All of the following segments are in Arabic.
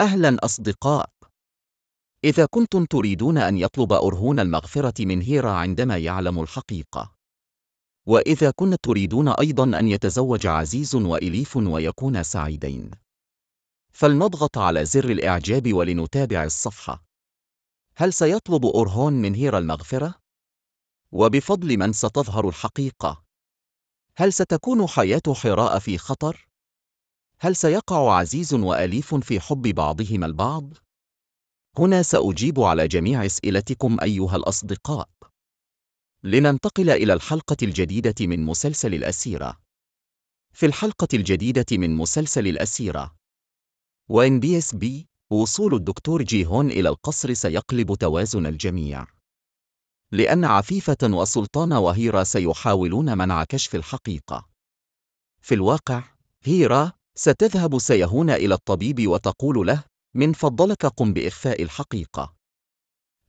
أهلا أصدقاء إذا كنتم تريدون أن يطلب أرهون المغفرة من هيرا عندما يعلم الحقيقة وإذا كنت تريدون أيضا أن يتزوج عزيز وإليف ويكون سعيدين فلنضغط على زر الإعجاب ولنتابع الصفحة هل سيطلب أرهون من هيرا المغفرة؟ وبفضل من ستظهر الحقيقة هل ستكون حياة حراء في خطر؟ هل سيقع عزيز وأليف في حب بعضهما البعض؟ هنا سأجيب على جميع أسئلتكم أيها الأصدقاء. لننتقل إلى الحلقة الجديدة من مسلسل الأسيرة. في الحلقة الجديدة من مسلسل الأسيرة، وإن بي اس بي، وصول الدكتور جي هون إلى القصر سيقلب توازن الجميع. لأن عفيفة وسلطان وهيرا سيحاولون منع كشف الحقيقة. في الواقع، هيرا ستذهب سيهون إلى الطبيب وتقول له من فضلك قم بإخفاء الحقيقة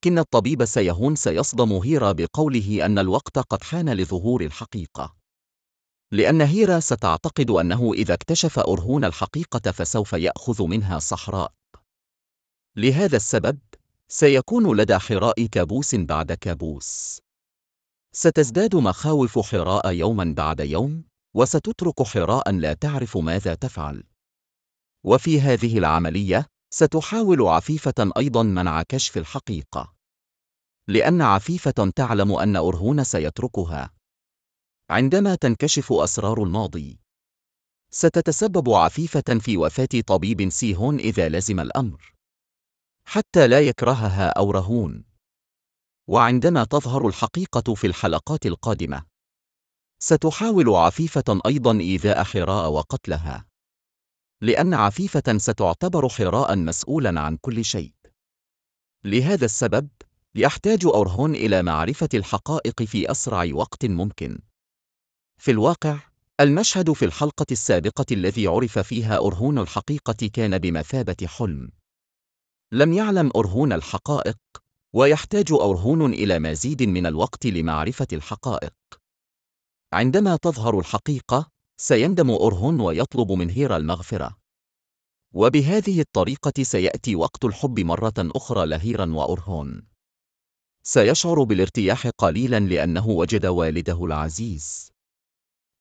كن الطبيب سيهون سيصدم هيرا بقوله أن الوقت قد حان لظهور الحقيقة لأن هيرا ستعتقد أنه إذا اكتشف أرهون الحقيقة فسوف يأخذ منها صحراء لهذا السبب سيكون لدى حراء كابوس بعد كابوس ستزداد مخاوف حراء يوما بعد يوم وستترك حراء لا تعرف ماذا تفعل وفي هذه العملية ستحاول عفيفة أيضا منع كشف الحقيقة لأن عفيفة تعلم أن أرهون سيتركها عندما تنكشف أسرار الماضي ستتسبب عفيفة في وفاة طبيب سيهون إذا لزم الأمر حتى لا يكرهها أو رهون وعندما تظهر الحقيقة في الحلقات القادمة ستحاول عفيفة أيضا إيذاء حراء وقتلها لأن عفيفة ستعتبر حراء مسؤولا عن كل شيء لهذا السبب يحتاج أورهون إلى معرفة الحقائق في أسرع وقت ممكن في الواقع المشهد في الحلقة السابقة الذي عرف فيها أرهون الحقيقة كان بمثابة حلم لم يعلم أرهون الحقائق ويحتاج أرهون إلى مزيد من الوقت لمعرفة الحقائق عندما تظهر الحقيقة، سيندم أورهون ويطلب من هيرا المغفرة. وبهذه الطريقة سيأتي وقت الحب مرة أخرى لهيرا وأرهون. سيشعر بالارتياح قليلا لأنه وجد والده العزيز.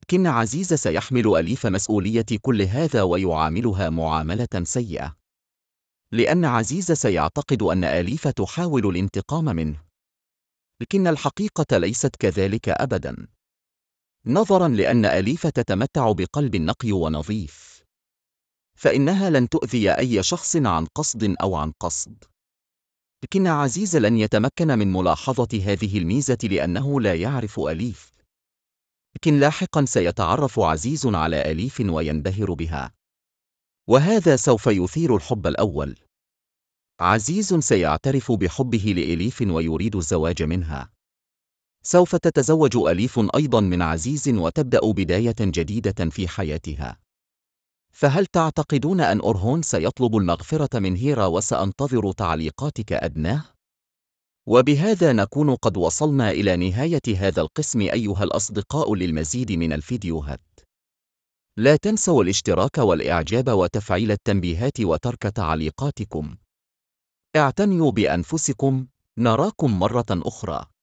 لكن عزيز سيحمل أليف مسؤولية كل هذا ويعاملها معاملة سيئة. لأن عزيز سيعتقد أن أليف تحاول الانتقام منه. لكن الحقيقة ليست كذلك أبداً. نظرا لأن أليف تتمتع بقلب نقي ونظيف فإنها لن تؤذي أي شخص عن قصد أو عن قصد لكن عزيز لن يتمكن من ملاحظة هذه الميزة لأنه لا يعرف أليف لكن لاحقا سيتعرف عزيز على أليف وينبهر بها وهذا سوف يثير الحب الأول عزيز سيعترف بحبه لإليف ويريد الزواج منها سوف تتزوج أليف أيضا من عزيز وتبدأ بداية جديدة في حياتها. فهل تعتقدون أن أرهون سيطلب المغفرة من هيرا وسأنتظر تعليقاتك أدناه؟ وبهذا نكون قد وصلنا إلى نهاية هذا القسم أيها الأصدقاء للمزيد من الفيديوهات. لا تنسوا الاشتراك والإعجاب وتفعيل التنبيهات وترك تعليقاتكم. اعتنوا بأنفسكم، نراكم مرة أخرى.